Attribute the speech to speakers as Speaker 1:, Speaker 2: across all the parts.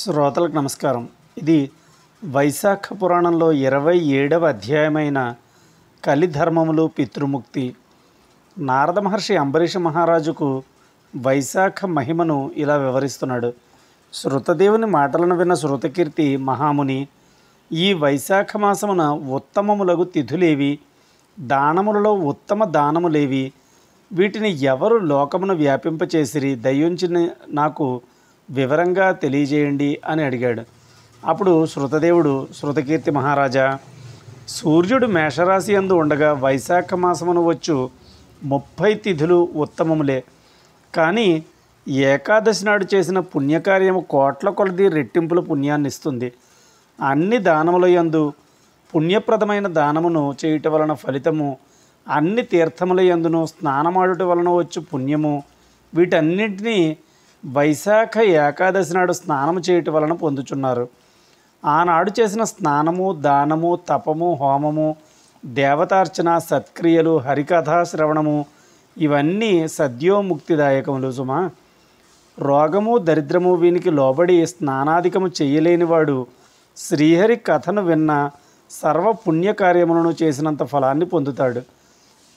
Speaker 1: శ్రోతలకు నమస్కారం ఇది వైశాఖ పురాణంలో ఇరవై ఏడవ అధ్యాయమైన కలిధర్మములు పితృముక్తి నారద మహర్షి అంబరీష మహారాజుకు వైశాఖ మహిమను ఇలా వివరిస్తున్నాడు శృతదేవుని మాటలను విన్న శృతకీర్తి మహాముని ఈ వైశాఖ మాసమున ఉత్తమములగు తిథులేవి దానములలో ఉత్తమ దానములేవి వీటిని ఎవరు లోకమును వ్యాపింపచేసిరి దయ్యుంచి నాకు వివరంగా తెలియజేయండి అని అడిగాడు అప్పుడు శృతదేవుడు శృతకీర్తి మహారాజా సూర్యుడు మేషరాశి అందు ఉండగా వైశాఖ మాసమును వచ్చు ముప్పై తిథులు ఉత్తమములే కానీ ఏకాదశి నాడు చేసిన పుణ్యకార్యము కోట్ల కొలది రెట్టింపుల పుణ్యాన్ని ఇస్తుంది అన్ని దానముల యందు పుణ్యప్రదమైన దానమును చేయుట వలన ఫలితము అన్ని తీర్థముల యందును స్నానమాడుట వలన వచ్చు పుణ్యము వీటన్నింటినీ వైశాఖ ఏకాదశి నాడు స్నానం చేయటం వలన పొందుచున్నారు ఆనాడు చేసిన స్నానము దానము తపము హోమము దేవతార్చన సత్క్రియలు హరికథా శ్రవణము ఇవన్నీ సద్యోముక్తిదాయకములు సుమా రోగము దరిద్రము వీనికి లోబడి స్నానాధికము చేయలేనివాడు శ్రీహరి కథను విన్న సర్వ పుణ్యకార్యములను చేసినంత ఫలాన్ని పొందుతాడు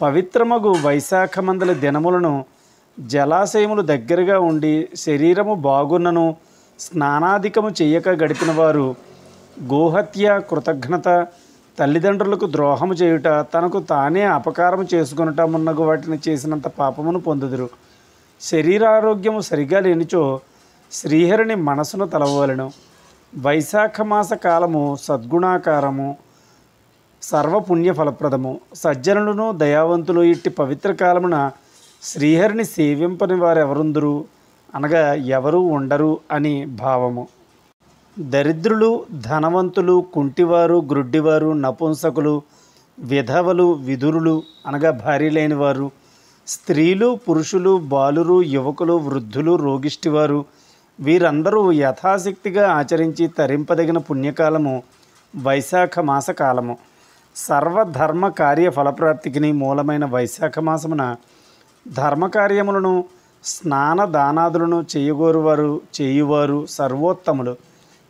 Speaker 1: పవిత్రమగు మందల దినములను జలాశయములు దగ్గరగా ఉండి శరీరము బాగున్నను స్నానాధికము చేయక గడిపిన వారు గోహత్య కృతజ్ఞత తల్లిదండ్రులకు ద్రోహము చేయుట తనకు తానే అపకారం చేసుకునుట మున్నగు వాటిని చేసినంత పాపమును పొందుదురు శరీరారోగ్యము సరిగా లేనిచో శ్రీహరిని మనసును తలవలను వైశాఖ మాస కాలము సద్గుణాకారము సర్వపుణ్య ఫలప్రదము సజ్జనులను దయావంతులు ఇట్టి పవిత్ర కాలమున శ్రీహరిని సేవింపని వారెవరుందరు అనగా ఎవరు ఉండరు అని భావము దరిద్రులు ధనవంతులు కుంటివారు గ్రుడ్డివారు నపుంసకులు విధవలు విధురులు అనగా భారీ లేనివారు స్త్రీలు పురుషులు బాలురు యువకులు వృద్ధులు రోగిష్టివారు వీరందరూ యథాశక్తిగా ఆచరించి తరింపదగిన పుణ్యకాలము వైశాఖ మాస కాలము సర్వధర్మ కార్య ఫలప్రాప్తికి మూలమైన వైశాఖ మాసమున ధర్మకార్యములను స్నాన దానాదులను చేయగోరువారు చేయువారు సర్వోత్తములు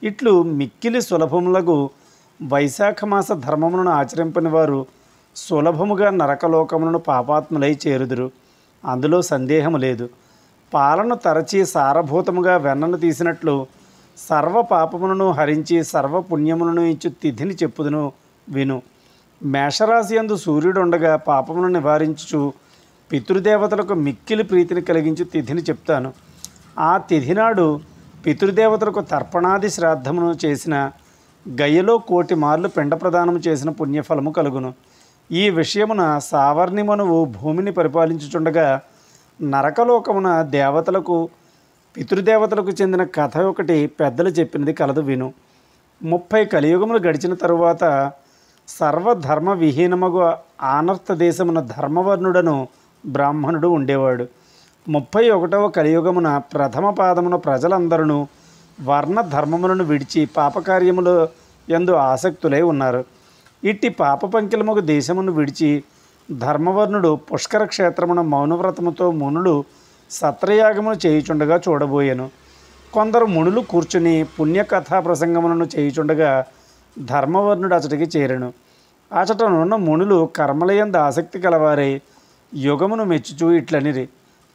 Speaker 1: ఇట్లు మిక్కిలి సులభములకు వైశాఖ మాస ధర్మములను ఆచరింపని వారు సులభముగా నరకలోకములను పాపాత్ములై చేరుదురు అందులో సందేహము లేదు పాలను తరచి సారభూతముగా వెన్నను తీసినట్లు సర్వ పాపములను హరించి సర్వపుణ్యములను ఇచ్చు తిథిని చెప్పుదును విను మేషరాశి అందు ఉండగా పాపమును నివారించుచు పితృదేవతలకు మిక్కిలి ప్రీతిని కలిగించి తిథిని చెప్తాను ఆ తిథి నాడు పితృదేవతలకు తర్పణాది శ్రాద్ధమును చేసిన గయ్యలో కోటి మార్లు పిండ ప్రదానం చేసిన పుణ్యఫలము కలుగును ఈ విషయమున సావర్ణిమనువు భూమిని పరిపాలించుచుండగా నరకలోకమున దేవతలకు పితృదేవతలకు చెందిన కథ ఒకటి పెద్దలు చెప్పినది కలదు విను ముప్పై కలియుగములు గడిచిన తరువాత సర్వధర్మ విహీనమగు ఆనర్త దేశమున ధర్మవర్ణుడను బ్రాహ్మణుడు ఉండేవాడు ముప్పై ఒకటవ కలియుగమున ప్రథమ పాదమున ప్రజలందరూ వర్ణ ధర్మములను విడిచి పాపకార్యములు ఎందు ఆసక్తులై ఉన్నారు ఇట్టి పాప పంకిలముకు దేశమును విడిచి ధర్మవర్ణుడు పుష్కర క్షేత్రమున మౌనవ్రతముతో మునులు సత్రయాగమును చేయుచుండగా చూడబోయాను కొందరు మునులు కూర్చుని పుణ్యకథా ప్రసంగములను చేయుచుండగా ధర్మవర్ణుడు అతడికి చేరను అచటనున్న మునులు కర్మలయందు ఆసక్తి కలవారై యుగమును మెచ్చుచూ ఇట్లనిరి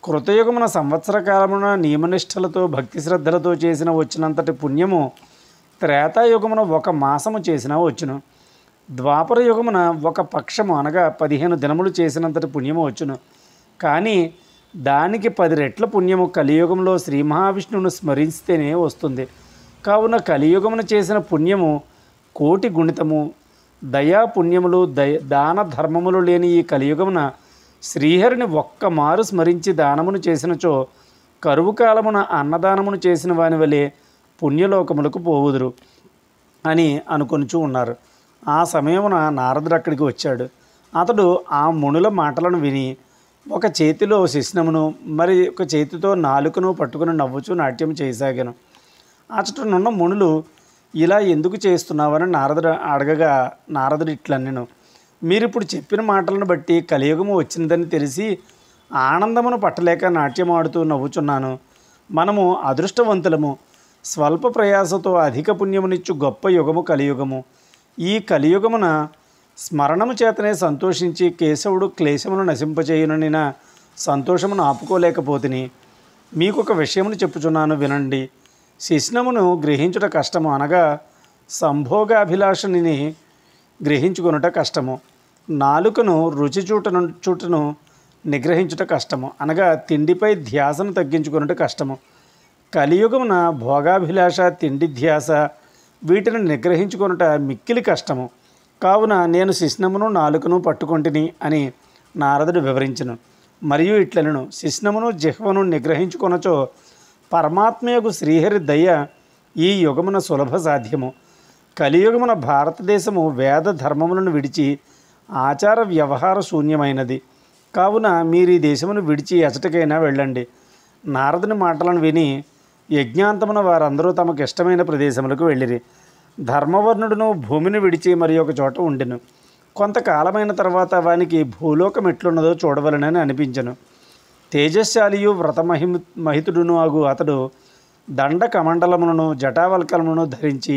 Speaker 1: కృతయుగమున సంవత్సర కాలమున నియమనిష్టలతో భక్తి శ్రద్ధలతో చేసిన వచ్చినంతటి పుణ్యము త్రేతాయుగమున ఒక మాసము చేసినా వచ్చును ద్వాపర యుగమున ఒక పక్షము అనగా పదిహేను దినములు చేసినంతటి పుణ్యము వచ్చును కానీ దానికి పది రెట్ల పుణ్యము కలియుగంలో శ్రీ మహావిష్ణువును స్మరిస్తేనే వస్తుంది కావున కలియుగమున చేసిన పుణ్యము కోటి గుణితము దయా పుణ్యములు దయ దాన ధర్మములు లేని ఈ కలియుగమున శ్రీహరిని ఒక్కమారు స్మరించి దానమును చేసినచో కరువు కాలమున అన్నదానమును చేసిన వాని వలె పుణ్యలోకములకు పోవుదురు అని అనుకొనిచూ ఉన్నారు ఆ సమయమున నారదుడు అక్కడికి వచ్చాడు అతడు ఆ మునుల మాటలను విని ఒక చేతిలో శిశ్నమును మరి ఒక చేతితో నాలుకను పట్టుకుని నవ్వుచూ నాట్యం చేయసాగాను అచ్చటనున్న మునులు ఇలా ఎందుకు చేస్తున్నావని నారదుడు అడగగా నారదుడు ఇట్లన్నను మీరు ఇప్పుడు చెప్పిన మాటలను బట్టి కలియుగము వచ్చిందని తెలిసి ఆనందమును పట్టలేక నాట్యం ఆడుతూ నవ్వుచున్నాను మనము అదృష్టవంతులము స్వల్ప ప్రయాసతో అధిక పుణ్యమునిచ్చు గొప్ప యుగము కలియుగము ఈ కలియుగమున స్మరణము చేతనే సంతోషించి కేశవుడు క్లేశమును నశింపచేయునని సంతోషమును ఆపుకోలేకపోతిని మీకు ఒక విషయమును చెప్పుచున్నాను వినండి శిశ్నమును గ్రహించుట కష్టము అనగా సంభోగాభిలాషుని గ్రహించుకొనుట కష్టము నాలుకను రుచి చూటను చూటను నిగ్రహించుట కష్టము అనగా తిండిపై ధ్యాసను తగ్గించుకొనుట కష్టము కలియుగమున భోగాభిలాష తిండి ధ్యాస వీటిని నిగ్రహించుకొనుట మిక్కిలి కష్టము కావున నేను శిష్ణమును నాలుకను పట్టుకొంటిని అని నారదుడు వివరించను మరియు ఇట్లనను శిష్ణమును జిహ్వను నిగ్రహించుకొనచో పరమాత్మయకు శ్రీహరి దయ ఈ యుగమున సులభ సాధ్యము కలియుగమున భారతదేశము వేద ధర్మములను విడిచి ఆచార వ్యవహార శూన్యమైనది కావున మీరు ఈ దేశమును విడిచి ఎచటకైనా వెళ్ళండి నారదుని మాటలను విని యజ్ఞాంతమున వారందరూ తమకు ఇష్టమైన ప్రదేశములకు వెళ్ళిరి ధర్మవర్ణుడును భూమిని విడిచి మరి ఒక చోట ఉండెను కొంతకాలమైన తర్వాత వానికి భూలోకం ఎట్లున్నదో చూడవలనని అనిపించను తేజశాలియు వ్రతమహి మహితుడును అగు అతడు దండ కమండలములను జటావల్కలమును ధరించి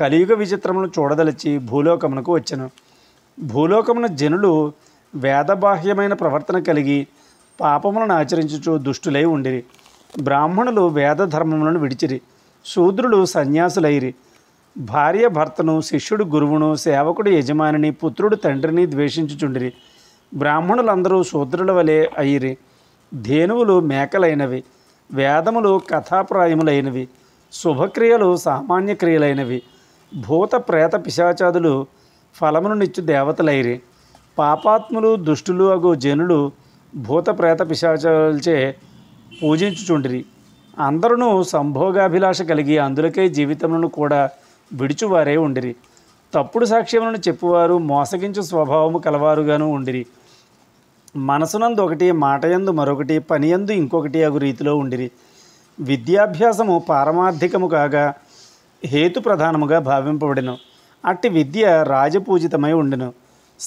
Speaker 1: కలియుగ విచిత్రమును చూడదలిచి భూలోకమునకు వచ్చెను భూలోకమున జనులు వేదబాహ్యమైన ప్రవర్తన కలిగి పాపములను ఆచరించుచు దుష్టులై ఉండిరి బ్రాహ్మణులు వేద ధర్మములను విడిచిరి శూద్రులు సన్యాసులైరి భార్య భర్తను శిష్యుడు గురువును సేవకుడు యజమానిని పుత్రుడు తండ్రిని ద్వేషించుచుండిరి బ్రాహ్మణులందరూ శూద్రుల వలె అయ్యిరి ధేనువులు మేకలైనవి వేదములు కథాప్రాయములైనవి శుభక్రియలు సామాన్య క్రియలైనవి భూత ప్రేత పిశాచాదులు ఫలమును నిచ్చు దేవతలైరి పాపాత్ములు దుష్టులు అగు జనులు భూత ప్రేత పిశాచాలచే పూజించుచుండిరి అందరూ సంభోగాభిలాష కలిగి అందులకే జీవితములను కూడా విడిచువారే ఉండిరి తప్పుడు సాక్ష్యములను చెప్పువారు మోసగించు స్వభావము కలవారుగాను ఉండిరి మనసునందు ఒకటి మాటయందు మరొకటి పనియందు ఇంకొకటి అగు రీతిలో ఉండిరి విద్యాభ్యాసము పారమార్థికము కాగా హేతు ప్రధానముగా భావింపబడిను అట్టి విద్య రాజపూజితమై ఉండును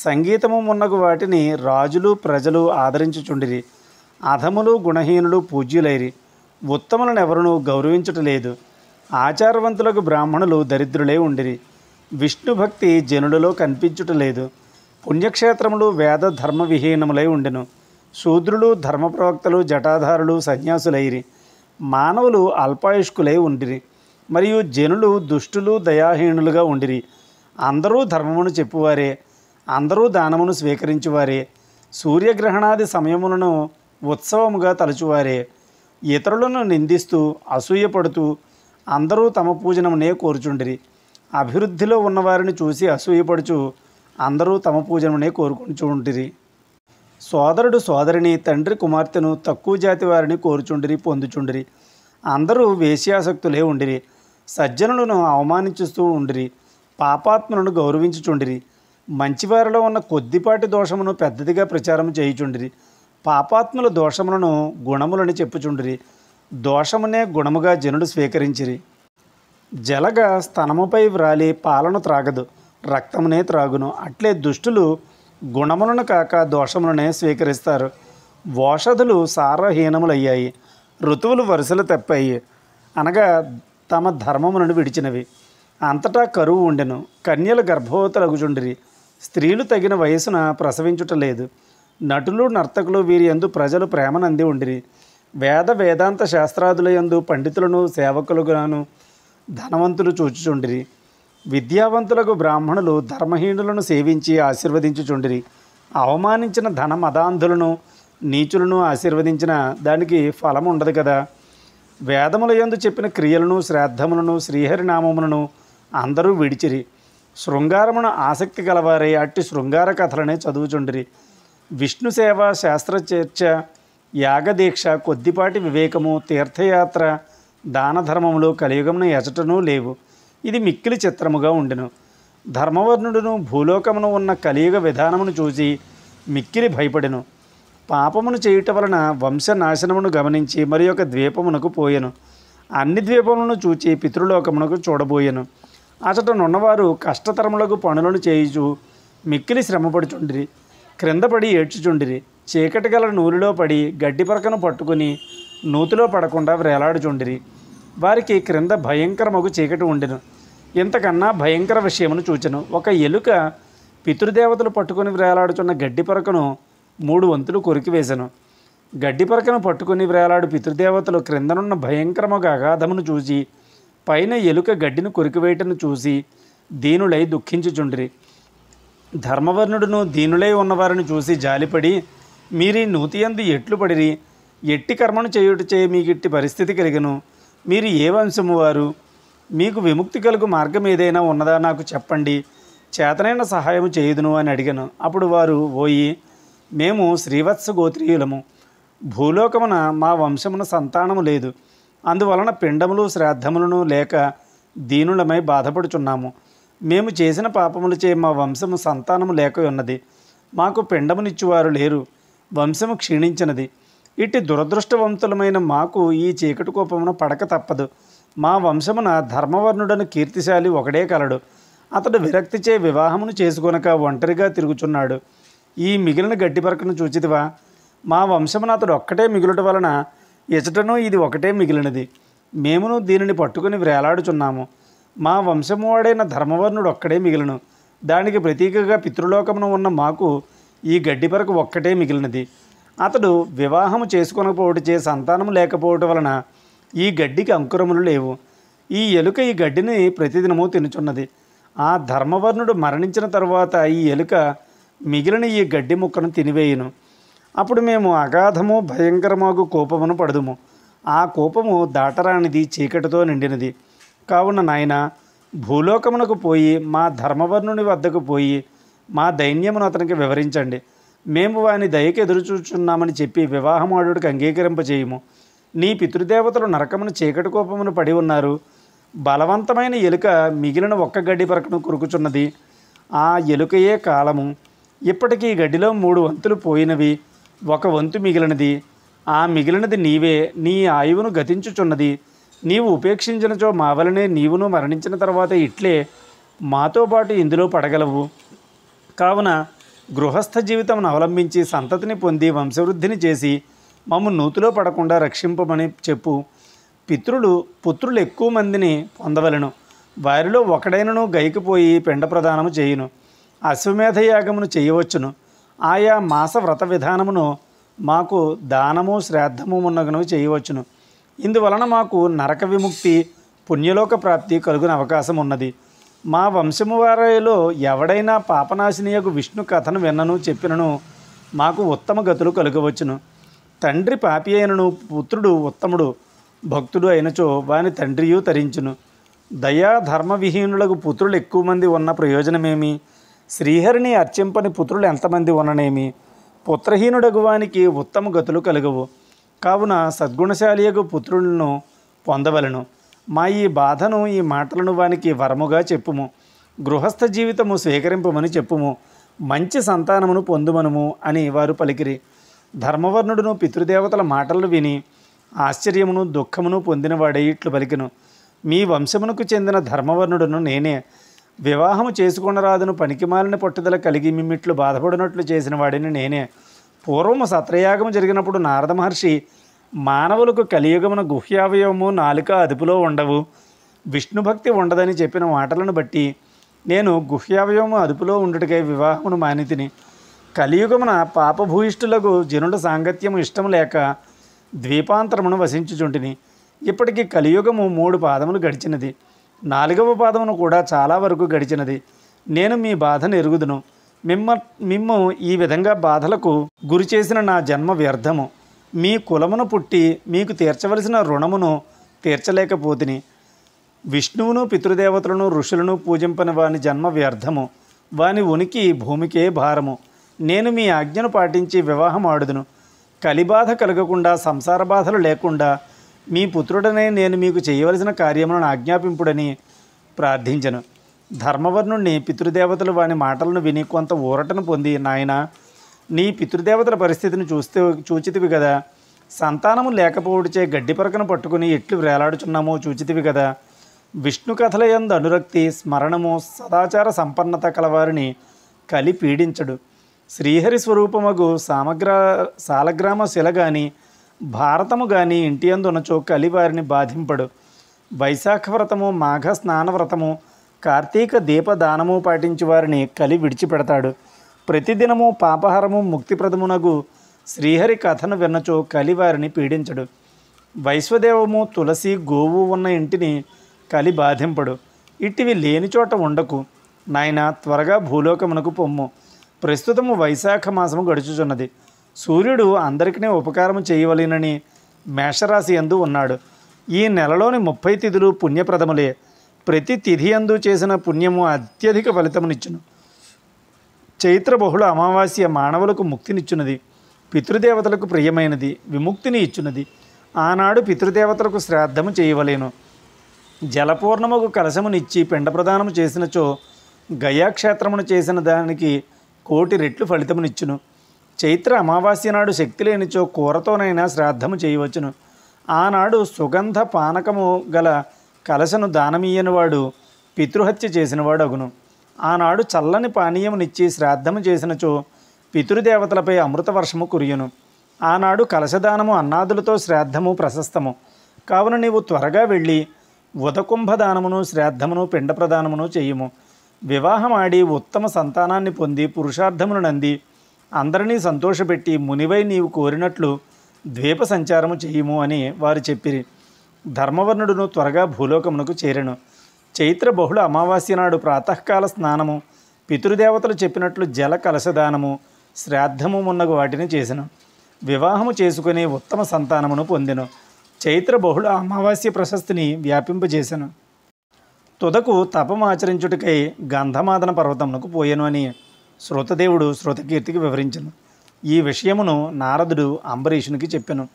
Speaker 1: సంగీతము మున్నగు వాటిని రాజులు ప్రజలు ఆదరించుచుండిరి అధములు గుణహీనులు పూజ్యులైరి గౌరవించటం లేదు ఆచారవంతులకు బ్రాహ్మణులు దరిద్రులే ఉండిరి విష్ణుభక్తి జనులలో లేదు పుణ్యక్షేత్రములు వేద ధర్మ విహీనములై ఉండెను శూద్రులు ధర్మప్రవక్తలు జటాధారులు సన్యాసులైరి మానవులు అల్పాయుష్కులై ఉండిరి మరియు జనులు దుష్టులు దయాహీనులుగా ఉండిరి అందరూ ధర్మమును చెప్పువారే అందరూ దానమును స్వీకరించువారే సూర్యగ్రహణాది సమయములను ఉత్సవముగా తలచువారే ఇతరులను నిందిస్తూ అసూయపడుతూ అందరూ తమ పూజనమునే కోరుచుండిరి అభివృద్ధిలో ఉన్నవారిని చూసి అసూయపడుచు అందరూ తమ పూజనమునే కోరుకుంటుంటిరి సోదరుడు సోదరిని తండ్రి కుమార్తెను తక్కువ జాతి వారిని కోరుచుండిరి పొందుచుండిరి అందరూ వేశ్యాసక్తులే ఉండిరి సజ్జనులను అవమానించుస్తూ ఉండిరి పాపాత్మలను గౌరవించుచుండిరి మంచివారిలో ఉన్న కొద్దిపాటి దోషమును పెద్దదిగా ప్రచారం చేయుచుండిరి పాపాత్ముల దోషములను గుణములని చెప్పుచుండిరి దోషమునే గుణముగా జనుడు స్వీకరించిరి జలగ స్తనముపై వ్రాలి పాలను త్రాగదు రక్తమునే త్రాగును అట్లే దుష్టులు గుణములను కాక దోషములనే స్వీకరిస్తారు ఓషధులు సారహీనములయ్యాయి ఋతువులు వరుసలు తెప్పాయి అనగా తమ ధర్మములను విడిచినవి అంతటా కరువు ఉండెను కన్యల గర్భవతులగుచుండిరి స్త్రీలు తగిన వయసున ప్రసవించుట లేదు నటులు నర్తకులు వీరి ఎందు ప్రజలు ప్రేమనంది ఉండిరి వేద వేదాంత శాస్త్రాదుల యందు పండితులను సేవకులుగాను ధనవంతులు చూచుచుండిరి విద్యావంతులకు బ్రాహ్మణులు ధర్మహీనులను సేవించి ఆశీర్వదించుచుండిరి అవమానించిన ధన మదాంధులను నీచులను ఆశీర్వదించిన దానికి ఫలం ఉండదు కదా వేదముల చెప్పిన క్రియలను శ్రాద్ధములను శ్రీహరినామములను అందరూ విడిచిరి శృంగారమును ఆసక్తి గలవారే అట్టి శృంగార కథలనే చదువుచుండిరి విష్ణు సేవ శాస్త్రచర్చ యాగదీక్ష కొద్దిపాటి వివేకము తీర్థయాత్ర దానధర్మములు కలియుగమున ఎచటను లేవు ఇది మిక్కిలి చిత్రముగా ఉండెను ధర్మవర్ణుడును భూలోకమును ఉన్న కలియుగ విధానమును చూసి మిక్కిలి భయపడెను పాపమును చేయుట వలన వంశనాశనమును గమనించి మరి యొక్క ద్వీపమునకు పోయెను అన్ని ద్వీపములను చూచి పితృలోకమునకు చూడబోయెను అతటనున్నవారు కష్టతరములకు పనులను చేయుచు మిక్కిలి శ్రమపడుచుండిరి క్రిందపడి ఏడ్చుచుండిరి చీకటి గల నూలులో పడి గడ్డి పరకను పట్టుకుని నూతిలో పడకుండా వేలాడుచుండిరి వారికి క్రింద భయంకరమగు చీకటి ఉండెను ఇంతకన్నా భయంకర విషయమును చూచెను ఒక ఎలుక పితృదేవతలు పట్టుకుని వ్రేలాడుచున్న గడ్డి పరకను మూడు వంతులు కొరికివేశాను గడ్డి పరకన పట్టుకుని వేలాడు పితృదేవతలు క్రిందనున్న భయంకరముగ అగాధమును చూసి పైన ఎలుక గడ్డిని కొరికివేయటను చూసి దీనులై దుఃఖించుచుండ్రి ధర్మవర్ణుడును దీనులై ఉన్నవారిని చూసి జాలిపడి మీరీ నూతియందు ఎట్లు పడిరి ఎట్టి కర్మను చేయుట చేయ మీకిట్టి పరిస్థితి కలిగను మీరు ఏ వంశము వారు మీకు విముక్తి కలుగు మార్గం ఏదైనా ఉన్నదా నాకు చెప్పండి చేతనైన సహాయం చేయుదును అని అడిగాను అప్పుడు వారు పోయి మేము శ్రీవత్స గోత్రీయులము భూలోకమున మా వంశమున సంతానము లేదు అందువలన పిండములు శ్రాద్ధములను లేక దీనులమై బాధపడుచున్నాము మేము చేసిన పాపములచే మా వంశము సంతానము లేక ఉన్నది మాకు పిండమునిచ్చువారు లేరు వంశము క్షీణించినది ఇట్టి దురదృష్టవంతులమైన మాకు ఈ చీకటి కోపమున పడక తప్పదు మా వంశమున ధర్మవర్ణుడను కీర్తిశాలి ఒకడే కలడు అతడు విరక్తిచే వివాహమును చేసుకొనక ఒంటరిగా తిరుగుచున్నాడు ఈ మిగిలిన గడ్డి పరకను చూచితివా మా వంశమునాథుడు ఒక్కటే మిగులుట వలన ఇచటను ఇది ఒకటే మిగిలినది మేమును దీనిని పట్టుకుని వేలాడుచున్నాము మా వంశము వాడైన ధర్మవర్ణుడు ఒక్కడే మిగిలిను దానికి ప్రతీకగా పితృలోకమును ఉన్న మాకు ఈ గడ్డి పరకు ఒక్కటే మిగిలినది అతడు వివాహము చే సంతానం లేకపోవటం వలన ఈ గడ్డికి అంకురములు లేవు ఈ ఎలుక ఈ గడ్డిని ప్రతిదినము తినుచున్నది ఆ ధర్మవర్ణుడు మరణించిన తరువాత ఈ ఎలుక మిగిలిన ఈ గడ్డి ముక్కను తినివేయును అప్పుడు మేము అగాధము భయంకరమాగు కోపమును పడదుము ఆ కోపము దాటరానిది చీకటితో నిండినది కావున నాయన భూలోకమునకు పోయి మా ధర్మవర్ణుని వద్దకు పోయి మా దైన్యమును అతనికి వివరించండి మేము వాని దయకి ఎదురుచూచున్నామని చెప్పి వివాహమాడుడికి అంగీకరింపజేయము నీ పితృదేవతలు నరకమును చీకటి కోపమును పడి ఉన్నారు బలవంతమైన ఎలుక మిగిలిన ఒక్క గడ్డి పరకను కురుకుచున్నది ఆ ఎలుకయే కాలము ఇప్పటికీ గడ్డిలో మూడు వంతులు పోయినవి ఒక వంతు మిగిలినది ఆ మిగిలినది నీవే నీ ఆయువును గతించుచున్నది నీవు ఉపేక్షించినచో మావలనే నీవును మరణించిన తర్వాత ఇట్లే మాతో పాటు ఇందులో పడగలవు కావున గృహస్థ జీవితం అవలంబించి సంతతిని పొంది వంశవృద్ధిని చేసి మమ్మ నూతిలో పడకుండా రక్షింపమని చెప్పు పితృలు పుత్రులు ఎక్కువ మందిని పొందవలను వారిలో ఒకడైనను గైకిపోయి పిండ ప్రదానము చేయును అశ్వమేధ యాగమును చేయవచ్చును ఆయా మాస వ్రత విధానమును మాకు దానము శ్రాద్ధము ఉన్నగను చేయవచ్చును ఇందువలన మాకు నరక విముక్తి పుణ్యలోక ప్రాప్తి కలుగున అవకాశం ఉన్నది మా వంశము వారిలో ఎవడైనా పాపనాశినియకు విష్ణు కథను విన్నను చెప్పినను మాకు ఉత్తమ గతులు కలుగవచ్చును తండ్రి పాపి అయినను పుత్రుడు ఉత్తముడు భక్తుడు అయినచో వాని తండ్రియు తరించును దయా ధర్మవిహీనులకు పుత్రులు ఎక్కువ మంది ఉన్న ప్రయోజనమేమి శ్రీహరిని అర్చింపని పుత్రులు ఎంతమంది ఉన్ననేమి పుత్రహీనుడగువానికి ఉత్తమ గతులు కలుగువు కావున సద్గుణశాలియగు పుత్రులను పొందవలను మా ఈ బాధను ఈ మాటలను వానికి వరముగా చెప్పుము గృహస్థ జీవితము స్వీకరింపమని చెప్పుము మంచి సంతానమును పొందుమనుము అని వారు పలికిరి ధర్మవర్ణుడును పితృదేవతల మాటలు విని ఆశ్చర్యమును దుఃఖమును పొందినవాడే ఇట్లు పలికిను మీ వంశమునకు చెందిన ధర్మవర్ణుడును నేనే వివాహము చేసుకునరాదును పనికిమాలిన పట్టుదల కలిగి మిమ్మిట్లు బాధపడినట్లు చేసిన వాడిని నేనే పూర్వము సత్రయాగము జరిగినప్పుడు నారద మహర్షి మానవులకు కలియుగమున గుహ్యావయవము నాలుక అదుపులో ఉండవు విష్ణుభక్తి ఉండదని చెప్పిన మాటలను బట్టి నేను గుహ్యావయవము అదుపులో ఉండుటకై వివాహమును మానితిని కలియుగమున పాపభూయిష్ఠులకు జనుల సాంగత్యము ఇష్టం లేక ద్వీపాంతరమును వసించుచుంటిని ఇప్పటికీ కలియుగము మూడు పాదములు గడిచినది నాలుగవ పాదమును కూడా చాలా వరకు గడిచినది నేను మీ బాధను ఎరుగుదును మిమ్మ మిమ్ము ఈ విధంగా బాధలకు గురి చేసిన నా జన్మ వ్యర్థము మీ కులమును పుట్టి మీకు తీర్చవలసిన రుణమును తీర్చలేకపోతిని విష్ణువును పితృదేవతలను ఋషులను పూజింపని వాని జన్మ వ్యర్థము వాని ఉనికి భూమికే భారము నేను మీ ఆజ్ఞను పాటించి వివాహం ఆడుదును కలిబాధ కలగకుండా సంసార బాధలు లేకుండా మీ పుత్రుడనే నేను మీకు చేయవలసిన కార్యములను ఆజ్ఞాపింపుడని ప్రార్థించను ధర్మవర్ణుణ్ణి పితృదేవతలు వాని మాటలను విని కొంత ఊరటను పొంది నాయన నీ పితృదేవతల పరిస్థితిని చూస్తే చూచితివి కదా సంతానము లేకపోవడిచే గడ్డి పరకను పట్టుకుని ఎట్లు వేలాడుచున్నామో చూచితివి కదా విష్ణు కథలయందు అనురక్తి స్మరణము సదాచార సంపన్నత కలవారిని కలి పీడించడు శ్రీహరి స్వరూపమగు సామగ్ర సాలగ్రామ శిల భారతము గాని ఇంటి అందునచో కలివారిని బాధింపడు వైశాఖ వ్రతము మాఘ స్నాన వ్రతము కార్తీక దీపదానము పాటించి వారిని కలి విడిచిపెడతాడు ప్రతిదినము పాపహరము ముక్తిప్రదమునగు శ్రీహరి కథను విన్నచో కలివారిని పీడించడు వైశ్వదేవము తులసి గోవు ఉన్న ఇంటిని కలి బాధింపడు ఇటివి లేని చోట ఉండకు నాయన త్వరగా భూలోకమునకు పొమ్ము ప్రస్తుతము వైశాఖ మాసము గడుచుచున్నది సూర్యుడు అందరికీ ఉపకారం చేయవలేనని మేషరాశి ఎందు ఉన్నాడు ఈ నెలలోని ముప్పై తిథులు పుణ్యప్రదములే ప్రతి తిథి అందు చేసిన పుణ్యము అత్యధిక ఫలితమునిచ్చును చైత్ర బహుళ అమావాస్య మానవులకు ముక్తినిచ్చున్నది పితృదేవతలకు ప్రియమైనది విముక్తిని ఇచ్చున్నది ఆనాడు పితృదేవతలకు శ్రాద్ధము చేయవలేను జలపూర్ణముకు కలశమునిచ్చి పిండ ప్రదానము చేసినచో గయాక్షేత్రమును చేసిన దానికి కోటి రెట్లు ఫలితమునిచ్చును చైత్ర అమావాస్య నాడు శక్తి లేనిచో కూరతోనైనా శ్రాద్ధము చేయవచ్చును ఆనాడు సుగంధ పానకము గల కలశను దానమీయనివాడు పితృహత్య చేసినవాడు అగును ఆనాడు చల్లని పానీయమునిచ్చి శ్రాద్ధము చేసినచో పితృదేవతలపై అమృతవర్షము కురియును ఆనాడు కలశదానము అన్నాదులతో శ్రాద్ధము ప్రశస్తము కావున నీవు త్వరగా వెళ్ళి ఉదకుంభదానమును శ్రాద్ధమును పిండ ప్రదానమును చేయుము వివాహమాడి ఉత్తమ సంతానాన్ని పొంది పురుషార్థమును నంది అందరినీ సంతోషపెట్టి మునివై నీవు కోరినట్లు ద్వీప సంచారము చేయుము అని వారు చెప్పిరి ధర్మవర్ణుడును త్వరగా భూలోకమునకు చేరెను చైత్ర బహుళ అమావాస్య నాడు ప్రాతకాల స్నానము పితృదేవతలు చెప్పినట్లు జల కలశదానము శ్రాద్ధము మున్నగు వాటిని చేసెను వివాహము చేసుకుని ఉత్తమ సంతానమును పొందెను చైత్ర బహుళ అమావాస్య ప్రశస్తిని వ్యాపింపజేశాను తుదకు ఆచరించుటకై గంధమాదన పర్వతమునకు పోయెను అని శ్రోతదేవుడు శృతకీర్తికి వివరించను ఈ విషయమును నారదుడు అంబరీషునికి చెప్పాను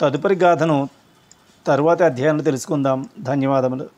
Speaker 1: తదుపరి గాథను తరువాతి అధ్యాయంలో తెలుసుకుందాం ధన్యవాదములు